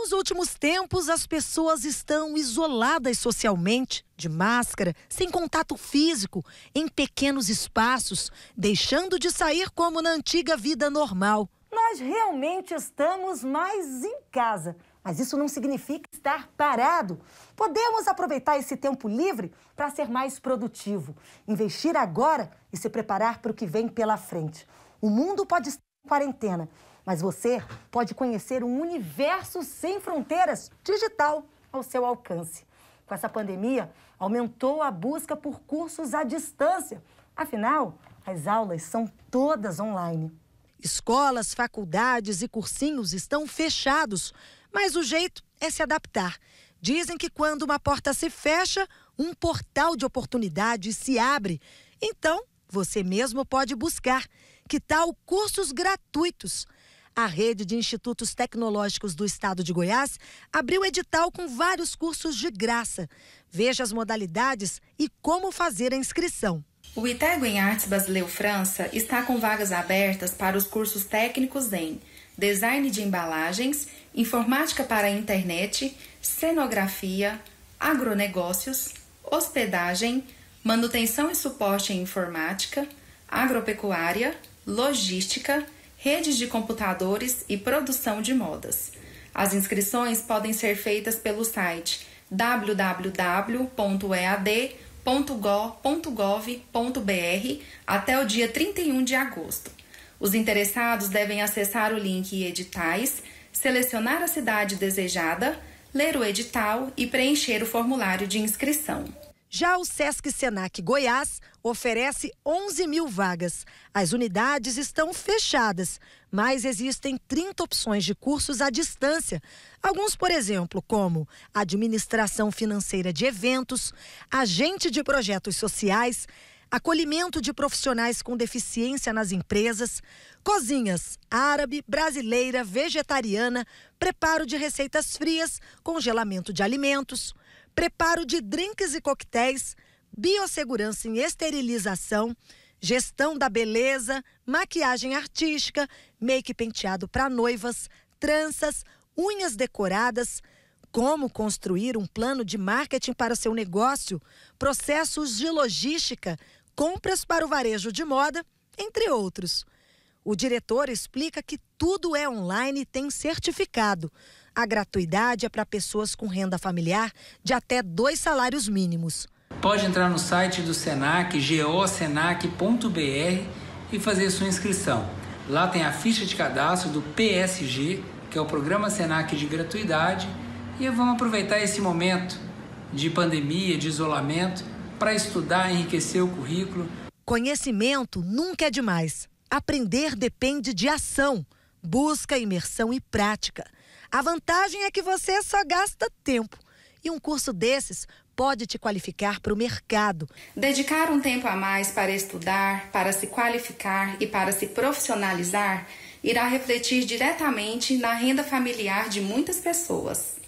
nos últimos tempos, as pessoas estão isoladas socialmente, de máscara, sem contato físico, em pequenos espaços, deixando de sair como na antiga vida normal. Nós realmente estamos mais em casa, mas isso não significa estar parado. Podemos aproveitar esse tempo livre para ser mais produtivo, investir agora e se preparar para o que vem pela frente. O mundo pode estar em quarentena, mas você pode conhecer um universo sem fronteiras digital ao seu alcance. Com essa pandemia, aumentou a busca por cursos à distância. Afinal, as aulas são todas online. Escolas, faculdades e cursinhos estão fechados, mas o jeito é se adaptar. Dizem que quando uma porta se fecha, um portal de oportunidades se abre. Então, você mesmo pode buscar. Que tal cursos gratuitos? A rede de institutos tecnológicos do estado de Goiás abriu edital com vários cursos de graça. Veja as modalidades e como fazer a inscrição. O Itego em Artes Basileu França está com vagas abertas para os cursos técnicos em Design de Embalagens, Informática para a Internet, Cenografia, Agronegócios, Hospedagem, Manutenção e Suporte em Informática, Agropecuária, Logística redes de computadores e produção de modas. As inscrições podem ser feitas pelo site www.ead.gov.br até o dia 31 de agosto. Os interessados devem acessar o link Editais, selecionar a cidade desejada, ler o edital e preencher o formulário de inscrição. Já o Sesc Senac Goiás oferece 11 mil vagas. As unidades estão fechadas, mas existem 30 opções de cursos à distância. Alguns, por exemplo, como administração financeira de eventos, agente de projetos sociais, acolhimento de profissionais com deficiência nas empresas, cozinhas árabe, brasileira, vegetariana, preparo de receitas frias, congelamento de alimentos preparo de drinks e coquetéis, biossegurança em esterilização, gestão da beleza, maquiagem artística, make penteado para noivas, tranças, unhas decoradas, como construir um plano de marketing para seu negócio, processos de logística, compras para o varejo de moda, entre outros. O diretor explica que tudo é online e tem certificado. A gratuidade é para pessoas com renda familiar de até dois salários mínimos. Pode entrar no site do Senac, geoSenac.br e fazer sua inscrição. Lá tem a ficha de cadastro do PSG, que é o Programa Senac de Gratuidade, e vamos aproveitar esse momento de pandemia, de isolamento, para estudar, enriquecer o currículo. Conhecimento nunca é demais. Aprender depende de ação, busca, imersão e prática. A vantagem é que você só gasta tempo. E um curso desses pode te qualificar para o mercado. Dedicar um tempo a mais para estudar, para se qualificar e para se profissionalizar irá refletir diretamente na renda familiar de muitas pessoas.